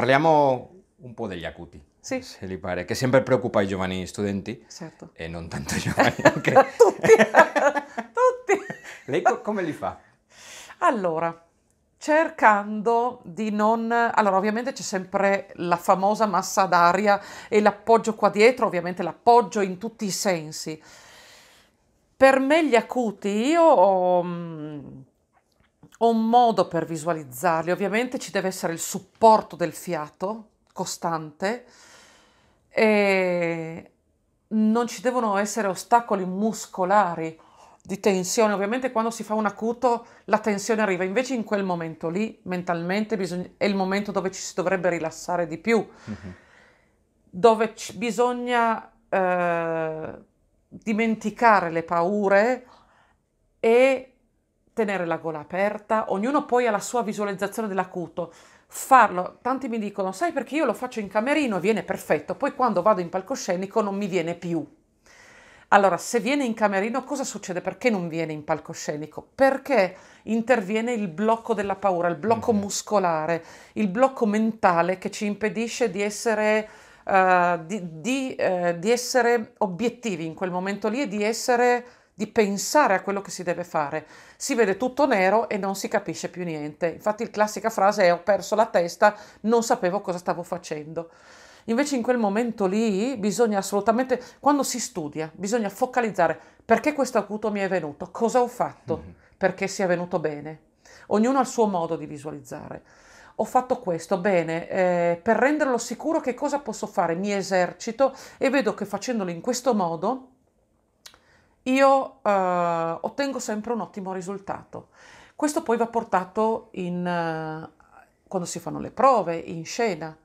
Parliamo un po' degli acuti. Sì. Se li pare, che sempre preoccupa i giovani studenti. Certo. E non tanto i giovani. Anche... Tutti. Tutti. Lei come li fa? Allora, cercando di non... Allora, ovviamente c'è sempre la famosa massa d'aria e l'appoggio qua dietro, ovviamente l'appoggio in tutti i sensi. Per me gli acuti, io ho mm, ho un modo per visualizzarli, ovviamente ci deve essere il supporto del fiato costante e non ci devono essere ostacoli muscolari di tensione. Ovviamente quando si fa un acuto la tensione arriva, invece in quel momento lì mentalmente bisog- è il momento dove ci si dovrebbe rilassare di più, mm-hmm. dove c- bisogna eh, dimenticare le paure e tenere la gola aperta, ognuno poi ha la sua visualizzazione dell'acuto. Farlo, tanti mi dicono, sai perché io lo faccio in camerino e viene perfetto, poi quando vado in palcoscenico non mi viene più. Allora, se viene in camerino, cosa succede? Perché non viene in palcoscenico? Perché interviene il blocco della paura, il blocco mm-hmm. muscolare, il blocco mentale che ci impedisce di essere, uh, di, di, uh, di essere obiettivi in quel momento lì e di essere di pensare a quello che si deve fare. Si vede tutto nero e non si capisce più niente. Infatti la classica frase è ho perso la testa, non sapevo cosa stavo facendo. Invece in quel momento lì bisogna assolutamente, quando si studia, bisogna focalizzare perché questo acuto mi è venuto, cosa ho fatto, mhm. perché sia venuto bene. Ognuno ha il suo modo di visualizzare. Ho fatto questo bene, eh, per renderlo sicuro che cosa posso fare? Mi esercito e vedo che facendolo in questo modo io eh, ottengo sempre un ottimo risultato. Questo poi va portato in, eh, quando si fanno le prove, in scena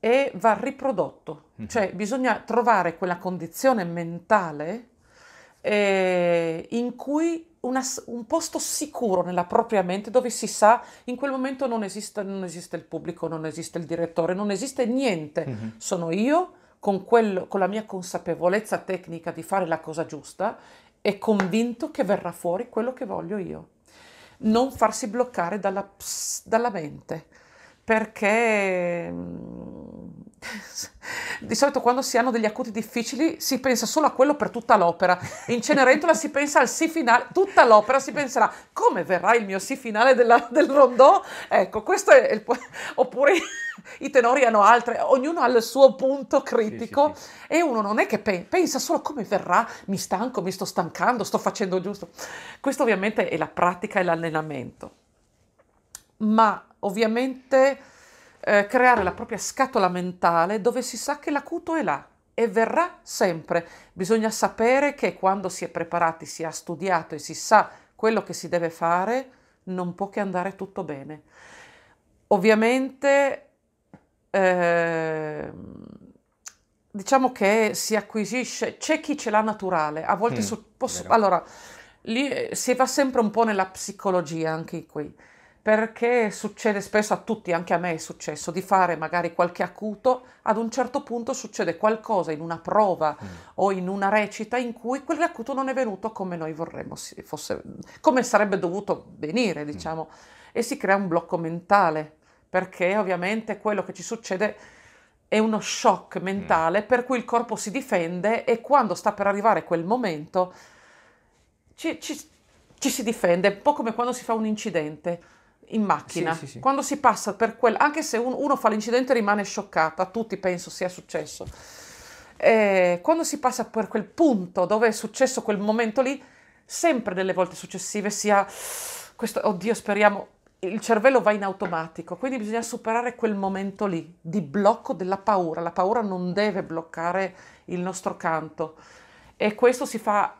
e va riprodotto, mm cioè bisogna trovare quella condizione mentale eh, in cui una, un posto sicuro nella propria mente dove si sa in quel momento non esiste, non esiste il pubblico, non esiste il direttore, non esiste niente, mm-hmm. sono io con, quello, con la mia consapevolezza tecnica di fare la cosa giusta e convinto che verrà fuori quello che voglio io. Non farsi bloccare dalla, dalla mente, perché mm, di solito quando si hanno degli acuti difficili si pensa solo a quello per tutta l'opera. In Cenerentola si pensa al sì finale, tutta l'opera si penserà come verrà il mio sì finale della, del rondò. Ecco, questo è il oppure i tenori hanno altre, ognuno ha il suo punto critico sì, sì, sì. e uno non è che pe- pensa solo come verrà, mi stanco, mi sto stancando, sto facendo giusto. Questo ovviamente è la pratica e l'allenamento. Ma ovviamente eh, creare la propria scatola mentale dove si sa che l'acuto è là e verrà sempre. Bisogna sapere che quando si è preparati, si è studiato e si sa quello che si deve fare, non può che andare tutto bene. Ovviamente, eh, diciamo che si acquisisce, c'è chi ce l'ha naturale, a volte mm, su, posso, allora, lì eh, si va sempre un po' nella psicologia anche qui perché succede spesso a tutti, anche a me è successo, di fare magari qualche acuto, ad un certo punto succede qualcosa in una prova mm. o in una recita in cui quell'acuto non è venuto come noi vorremmo fosse, come sarebbe dovuto venire, mm. diciamo, mm. e si crea un blocco mentale, perché ovviamente quello che ci succede è uno shock mm. mentale mm. per cui il corpo si difende e quando sta per arrivare quel momento ci, ci, ci si difende, un po' come quando si fa un incidente in macchina, sì, sì, sì. quando si passa per quel, anche se un, uno fa l'incidente e rimane scioccata, a tutti penso sia successo, eh, quando si passa per quel punto dove è successo quel momento lì, sempre nelle volte successive sia questo, oddio speriamo, il cervello va in automatico, quindi bisogna superare quel momento lì di blocco della paura, la paura non deve bloccare il nostro canto e questo si fa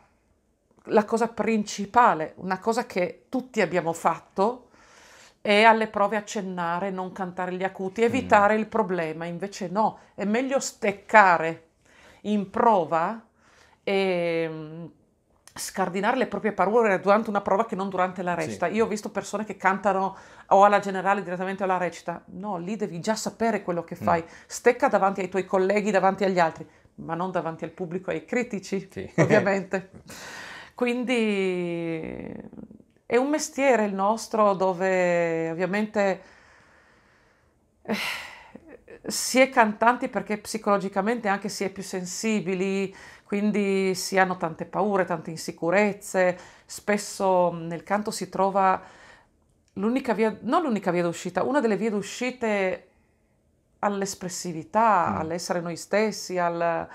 la cosa principale, una cosa che tutti abbiamo fatto e alle prove accennare, non cantare gli acuti, mm. evitare mm. il problema. Invece no, è meglio steccare in prova e mm, scardinare le proprie parole durante una prova che non durante la recita. Sì. Io ho visto persone che cantano o alla generale direttamente o alla recita. No, lì devi già sapere quello che mm. fai. Mm. Stecca davanti ai tuoi colleghi, davanti agli altri, ma non davanti al pubblico e ai critici, sì. ovviamente. Quindi è un mestiere il nostro dove ovviamente eh, si è cantanti perché psicologicamente anche si è più sensibili, quindi si hanno tante paure, tante insicurezze, spesso mm, nel canto si trova l'unica via, non l'unica via d'uscita, una delle vie d'uscita all'espressività, mm. all'essere noi stessi, al,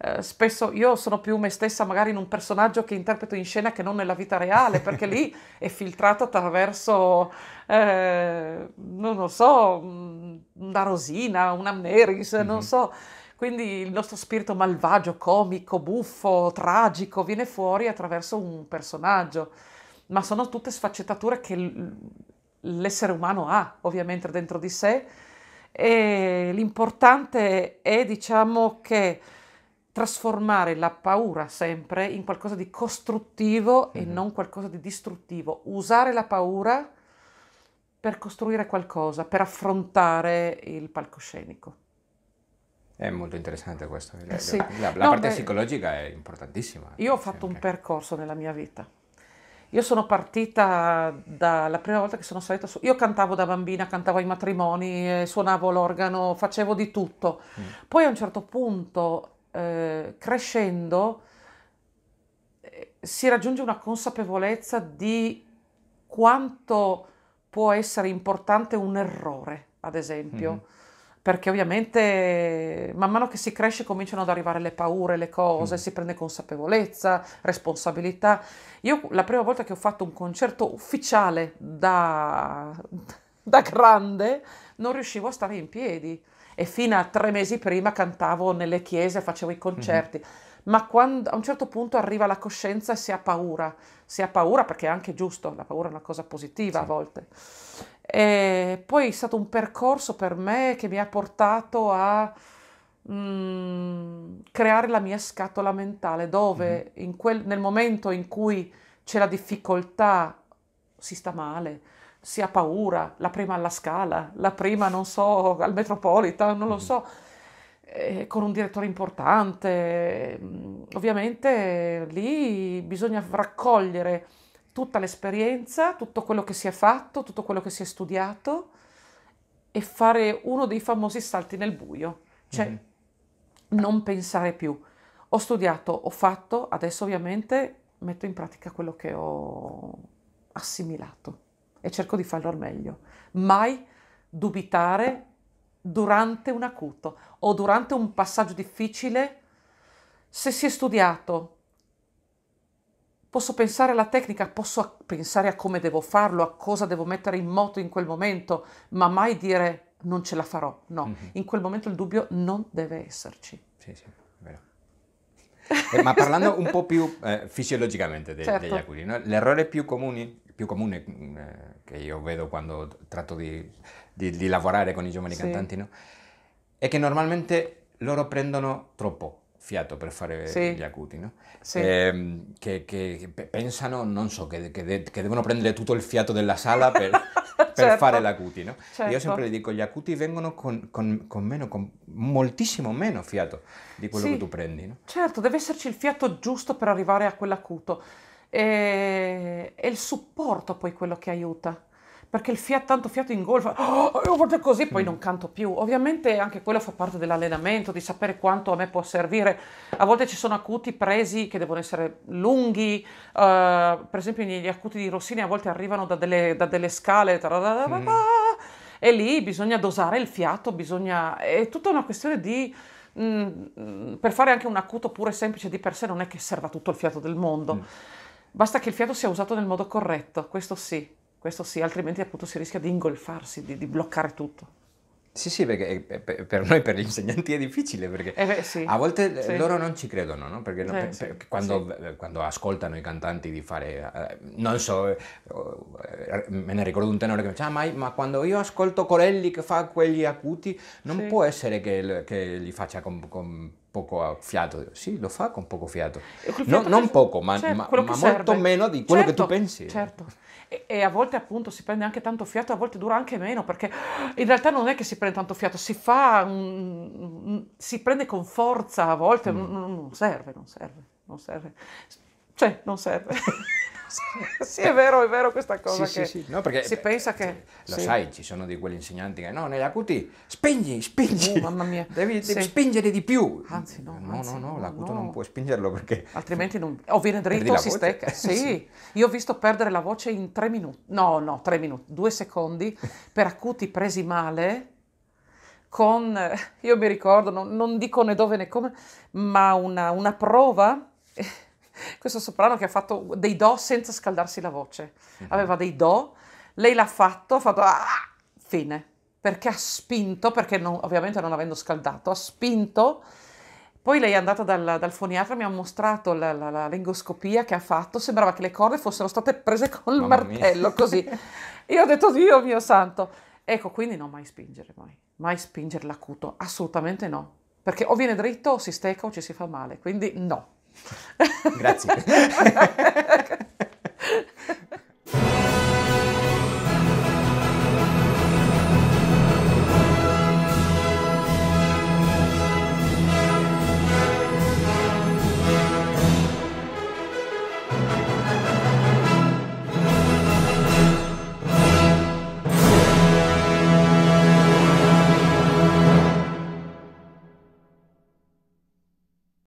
eh, spesso io sono più me stessa magari in un personaggio che interpreto in scena che non nella vita reale, perché lì è filtrato attraverso, eh, non lo so, mm, una rosina, un amneris, mm-hmm. non mhm. so. Quindi il nostro spirito malvagio, comico, buffo, tragico viene fuori attraverso un personaggio, ma sono tutte sfaccettature che l'essere umano ha ovviamente dentro di sé e l'importante è diciamo che trasformare la paura sempre in qualcosa di costruttivo mm-hmm. e mhm. non qualcosa di distruttivo. Usare la paura per costruire qualcosa, per affrontare il palcoscenico. È molto interessante questo. Eh, eh sì. La, la no, parte beh, psicologica è importantissima. Io ho fatto sempre. un percorso nella mia vita. Io sono partita dalla prima volta che sono salita su. Io cantavo da bambina, cantavo ai matrimoni, eh, suonavo l'organo, facevo di tutto. Mm. Poi a un certo punto eh, crescendo eh, si raggiunge una consapevolezza di quanto può essere importante un errore, ad esempio. Mm-hmm. Perché ovviamente man mano che si cresce cominciano ad arrivare le paure, le cose, mm-hmm. si prende consapevolezza, responsabilità. Io la prima volta che ho fatto un concerto ufficiale da, da grande non riuscivo a stare in piedi e fino a tre mesi prima cantavo nelle chiese, facevo i mhm. concerti. Mm-hmm. Ma quando, a un certo punto arriva la coscienza e si ha paura, si ha paura perché è anche giusto, la paura è una cosa positiva sì. a volte. E poi è stato un percorso per me che mi ha portato a mm, creare la mia scatola mentale, dove mm-hmm. quel, nel momento in cui c'è la difficoltà si sta male, si ha paura, la prima alla Scala, la prima, non so, al Metropolitan, non lo mm-hmm. so, eh, con un direttore importante. Mm, ovviamente lì bisogna raccogliere tutta l'esperienza, tutto quello che si è fatto, tutto quello che si è studiato e fare uno dei famosi salti nel buio, cioè mm-hmm. non pensare più. Ho studiato, ho fatto, adesso ovviamente metto in pratica quello che ho assimilato e cerco di farlo al meglio. Mai dubitare durante un acuto o durante un passaggio difficile. Se si è studiato, posso pensare alla tecnica, posso pensare a come devo farlo, a cosa devo mettere in moto in quel momento, ma mai dire non ce la farò. No, mm-hmm. in quel momento il dubbio non deve esserci. Sì, sì, è vero. Eh, ma parlando un po' più eh, fisiologicamente de- certo. degli aquilini, no? l'errore più comune più comune mm, che io vedo quando tratto di, di, di lavorare con i giovani sì. cantanti, no? è che normalmente loro prendono troppo fiato per fare sì. gli acuti, no? sì. eh, che, che, pensano, non so, che, che, de- che, devono prendere tutto il fiato della sala per, certo. fare l'acuti. No? Certo. Io sempre le dico, gli acuti vengono con, con, con, meno, con moltissimo meno fiato di quello sì. che tu prendi. No? Certo, deve esserci il fiato giusto per arrivare a quell'acuto e, e il supporto poi quello che aiuta perché il fiato, tanto fiato ingolfa, oh, io vado così, poi mm. non canto più. Ovviamente anche quello fa parte dell'allenamento, di sapere quanto a me può servire. A volte ci sono acuti presi che devono essere lunghi, uh, per esempio gli acuti di Rossini a volte arrivano da delle, da delle scale, mm. e lì bisogna dosare il fiato, bisogna... è tutta una questione di... Mh, mm, mm, per fare anche un acuto pure semplice di per sé non è che serva tutto il fiato del mondo. Mm Basta che il fiato sia usato nel modo corretto, questo sì, questo sì, altrimenti appunto si rischia di ingolfarsi, di, di bloccare tutto. Sì, sì, perché eh, per noi, per gli insegnanti è difficile, perché eh beh, sì, a volte eh, sì. loro non ci credono, no? Perché, eh, per, sì, per, quando, quando, ascoltano i cantanti di fare, eh, non so, me ne ricordo un tenore che mi dice, ah, ma, ma, quando io ascolto Corelli che fa quelli acuti, non può essere che, che li faccia con, con poco fiato. Sì, lo fa con poco fiato. No, non si... poco, ma, certo, ma, ma molto meno di quello certo, che tu certo, pensi. Certo. E, e, a volte appunto si prende anche tanto fiato, a volte dura anche meno, perché in realtà non è che si prende tanto fiato, si fa, un... si prende con forza a volte, mm. non, non serve, non serve, non serve. Cioè, non serve. sì, è vero, è vero questa cosa sì, che sì, sì. No, perché, si pensa che... Lo sai, ci sono di quegli insegnanti che no, negli acuti, spingi, spingi, oh, mamma mia. devi, devi spingere di più. Anzi no, no, anzi, no, no, la QT non può spingerlo perché... Altrimenti non... o viene dritto o si stecca. Sì. io ho visto perdere la voce in tre minuti, no, no, tre minuti, due secondi per acuti presi male con, io mi ricordo, non, non dico né dove né come, ma una, una prova questo soprano che ha fatto dei do senza scaldarsi la voce. Mm-hmm. Aveva dei do, lei l'ha fatto, ha fatto ah! fine, perché ha spinto, perché non, ovviamente non avendo scaldato, ha spinto. Poi lei è andata dal, dal foniatra, mi ha mostrato la, la, la, lingoscopia che ha fatto, sembrava che le corde fossero state prese col Mamma martello, mia. così. Io ho detto, Dio mio santo. Ecco, quindi non mai spingere, mai. Mai spingere l'acuto, assolutamente no. Perché o viene dritto o si stecca o ci si fa male, quindi no. Grazie.